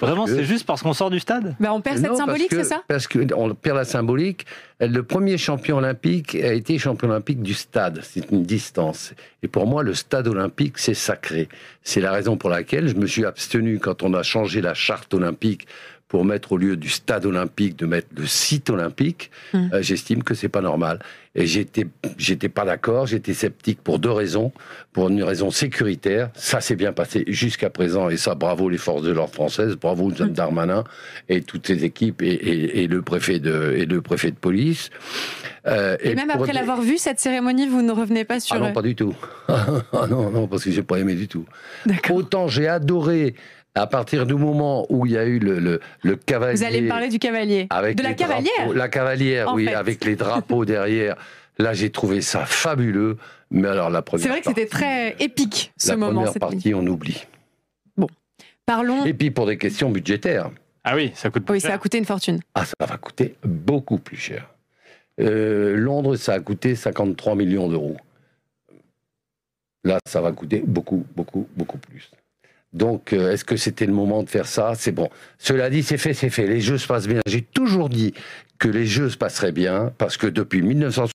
Vraiment, c'est juste parce qu'on sort du stade bah On perd cette symbolique, c'est ça Parce qu'on perd la symbolique. Le premier champion olympique a été champion olympique du stade. C'est une distance. Et pour moi, le stade olympique, c'est sacré. C'est la raison pour laquelle je me suis abstenu quand on a changé la charte olympique pour mettre au lieu du stade olympique de mettre le site olympique, hum. euh, j'estime que c'est pas normal. Et j'étais j'étais pas d'accord, j'étais sceptique pour deux raisons, pour une raison sécuritaire, ça s'est bien passé jusqu'à présent et ça bravo les forces de l'ordre françaises, bravo Jean hum. Darmanin et toutes ses équipes et, le préfet de et le préfet de police. Euh, et, même après l'avoir vu cette cérémonie, vous ne revenez pas sur ah non pas du tout. Ah non non parce que j'ai pas aimé du tout. Autant j'ai adoré à partir du moment où il y a eu le, cavalier. Vous allez parler du cavalier. de la cavalière La cavalière, oui, avec les drapeaux derrière. Là, j'ai trouvé ça fabuleux. Mais alors, la première. C'est vrai que c'était très épique, ce moment. La première partie, on oublie. Bon. Parlons. Et puis, pour des questions budgétaires. Ah oui, ça coûte Oui, ça a coûté une fortune. Ah, ça va coûter beaucoup plus cher. Euh, Londres, ça a coûté 53 millions d'euros. Là, ça va coûter beaucoup, beaucoup, beaucoup plus. Donc, euh, est-ce que c'était le moment de faire ça C'est bon. Cela dit, c'est fait, c'est fait. Les jeux se passent bien. J'ai toujours dit que les jeux se passeraient bien parce que depuis 1960,